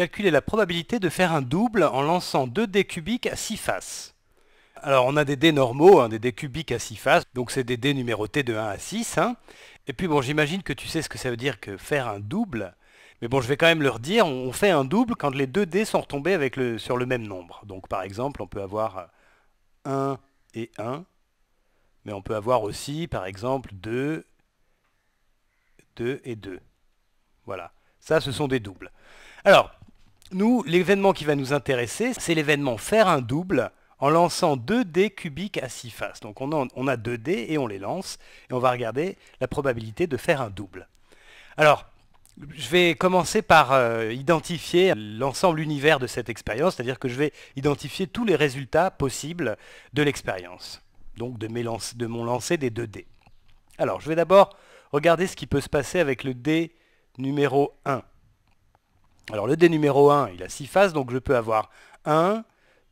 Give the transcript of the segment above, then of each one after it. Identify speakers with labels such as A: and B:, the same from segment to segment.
A: calculer la probabilité de faire un double en lançant deux dés cubiques à six faces. Alors on a des dés normaux, hein, des dés cubiques à six faces, donc c'est des dés numérotés de 1 à 6. Hein. Et puis bon, j'imagine que tu sais ce que ça veut dire que faire un double. Mais bon, je vais quand même leur dire, on fait un double quand les deux dés sont retombés avec le, sur le même nombre. Donc par exemple, on peut avoir 1 et 1, mais on peut avoir aussi, par exemple, 2, 2 et 2. Voilà, ça ce sont des doubles. Alors, nous, l'événement qui va nous intéresser, c'est l'événement faire un double en lançant deux dés cubiques à 6 faces. Donc on a, deux dés et on les lance, et on va regarder la probabilité de faire un double. Alors, je vais commencer par euh, identifier l'ensemble univers de cette expérience, c'est-à-dire que je vais identifier tous les résultats possibles de l'expérience, donc de, mon lancer des deux dés. Alors, je vais d'abord regarder ce qui peut se passer avec le dé numéro 1. Alors le dé numéro 1, il a 6 faces, donc je peux avoir 1,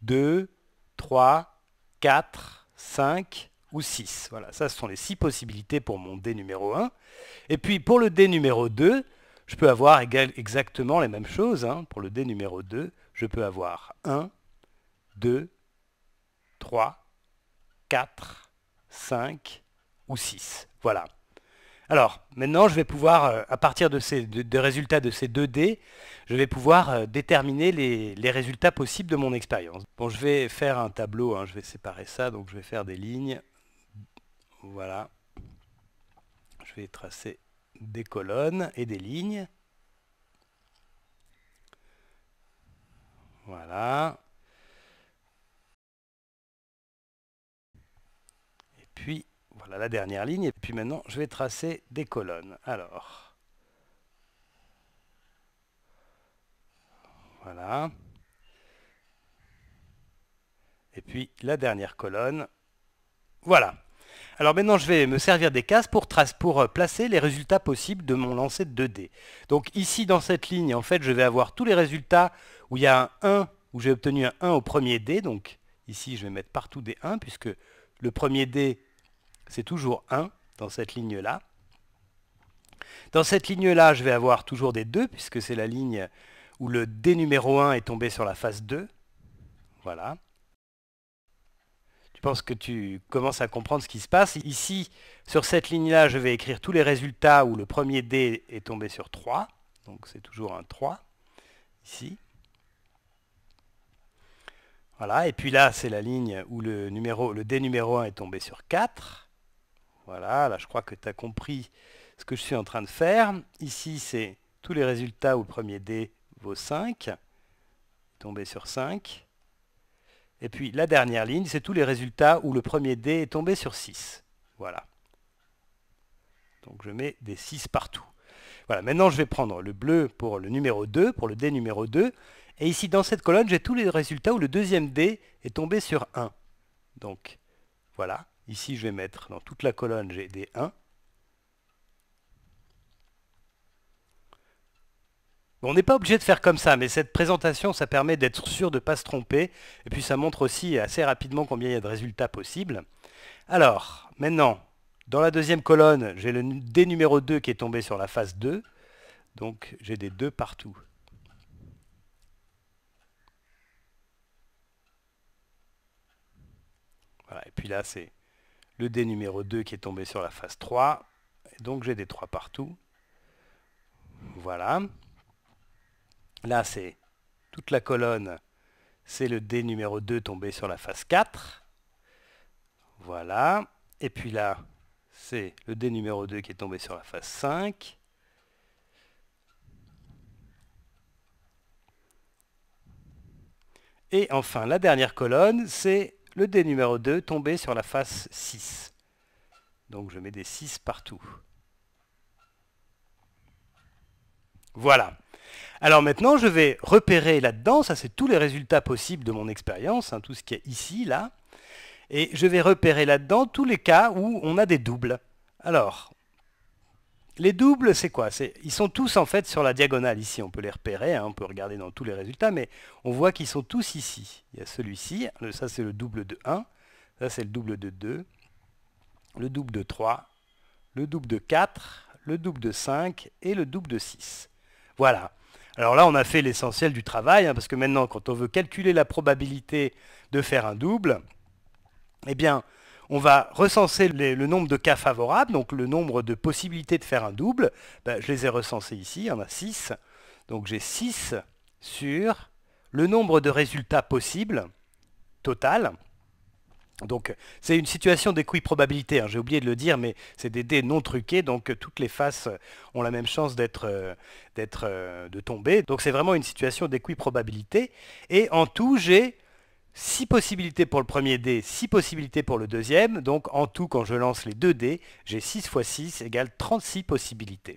A: 2, 3, 4, 5 ou 6. Voilà, ça ce sont les 6 possibilités pour mon dé numéro 1. Et puis pour le dé numéro 2, je peux avoir exactement les mêmes choses. Hein. Pour le dé numéro 2, je peux avoir 1, 2, 3, 4, 5 ou 6. Voilà. Alors, maintenant, je vais pouvoir, euh, à partir de ces de, résultats de ces deux dés, je vais pouvoir euh, déterminer les, résultats possibles de mon expérience. Bon, je vais faire un tableau, hein, je vais séparer ça, donc je vais faire des lignes. Voilà. Je vais tracer des colonnes et des lignes. Voilà. Et puis, voilà la dernière ligne. Et puis maintenant, je vais tracer des colonnes. Alors, voilà. Et puis la dernière colonne. Voilà. Alors maintenant, je vais me servir des cases pour, pour euh, placer les résultats possibles de mon lancer de 2D. Donc ici, dans cette ligne, en fait, je vais avoir tous les résultats où il y a un 1, où j'ai obtenu un 1 au premier dé. Donc ici, je vais mettre partout des 1, puisque le premier dé c'est toujours 1 dans cette ligne-là. Dans cette ligne-là, je vais avoir toujours des 2, puisque c'est la ligne où le dé numéro 1 est tombé sur la face 2. Voilà. Tu penses que tu commences à comprendre ce qui se passe. Ici, sur cette ligne-là, je vais écrire tous les résultats où le premier D est tombé sur 3. Donc c'est toujours un 3, ici. Voilà, et puis là, c'est la ligne où le, numéro, le D numéro 1 est tombé sur 4. Voilà, là je crois que tu as compris ce que je suis en train de faire. Ici, c'est tous les résultats où le premier dé vaut 5. Tombé sur 5. Et puis la dernière ligne, c'est tous les résultats où le premier dé est tombé sur 6. Voilà. Donc je mets des 6 partout. Voilà, maintenant je vais prendre le bleu pour le numéro 2, pour le dé numéro 2. Et ici, dans cette colonne, j'ai tous les résultats où le deuxième dé est tombé sur 1. Donc, voilà. Ici, je vais mettre dans toute la colonne, j'ai des 1. on n'est pas obligé de faire comme ça, mais cette présentation, ça permet d'être sûr de ne pas se tromper. Et puis ça montre aussi assez rapidement combien il y a de résultats possibles. Alors, maintenant, dans la deuxième colonne, j'ai le D numéro 2 qui est tombé sur la phase 2. Donc j'ai des 2 partout. Voilà, et puis là, c'est le dé numéro 2 qui est tombé sur la face 3. donc j'ai des 3 partout. Voilà. Là, c'est toute la colonne, c'est le dé numéro 2 tombé sur la face 4. Voilà. Et puis là, c'est le dé numéro 2 qui est tombé sur la face 5. Et enfin, la dernière colonne, c'est le dé numéro 2 tombait sur la face 6. Donc je mets des 6 partout. Voilà. Alors maintenant, je vais repérer là-dedans, ça c'est tous les résultats possibles de mon expérience, hein, tout ce qui est ici, là. Et je vais repérer là-dedans tous les cas où on a des doubles. Alors, les doubles, c'est quoi Ils sont tous en fait sur la diagonale ici. On peut les repérer, hein, on peut regarder dans tous les résultats, mais on voit qu'ils sont tous ici. Il y a celui-ci, ça c'est le double de 1, ça c'est le double de 2, le double de 3, le double de 4, le double de 5 et le double de 6. Voilà. Alors là, on a fait l'essentiel du travail, hein, parce que maintenant, quand on veut calculer la probabilité de faire un double, eh bien, on va recenser le nombre de cas favorables, donc le nombre de possibilités de faire un double. Ben, je les ai recensés ici, il y en a 6. Donc j'ai 6 sur le nombre de résultats possibles, total. Donc c'est une situation d'équiprobabilité, hein, j'ai oublié de le dire, mais c'est des dés non truqués, donc euh, toutes les faces euh, ont la même chance d'être, euh, de tomber. Donc c'est vraiment une situation d'équiprobabilité. Et en tout, j'ai 6 possibilités pour le premier dé, 6 possibilités pour le deuxième. Donc en tout, quand je lance les deux dés, j'ai 6 fois 6 égale 36 possibilités.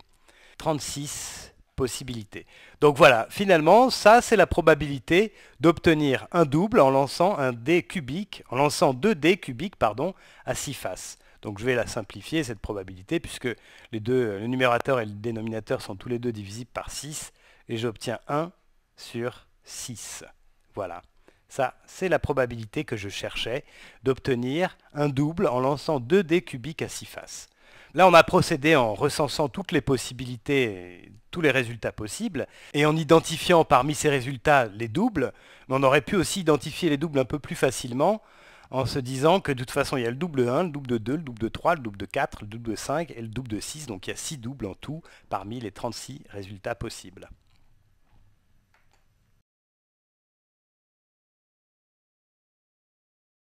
A: 36 possibilités. Donc voilà, finalement, ça c'est la probabilité d'obtenir un double en lançant un dé cubique, en lançant deux dés cubiques pardon, à 6 faces. Donc je vais la simplifier, cette probabilité, puisque les deux, le numérateur et le dénominateur sont tous les deux divisibles par 6, et j'obtiens 1 sur 6. Voilà. Ça, c'est la probabilité que je cherchais d'obtenir un double en lançant 2 dés cubiques à 6 faces. Là, on a procédé en recensant toutes les possibilités, tous les résultats possibles, et en identifiant parmi ces résultats les doubles, mais on aurait pu aussi identifier les doubles un peu plus facilement en se disant que de toute façon, il y a le double 1, le double de 2, le double de 3, le double de 4, le double de 5 et le double de 6, donc il y a 6 doubles en tout parmi les 36 résultats possibles.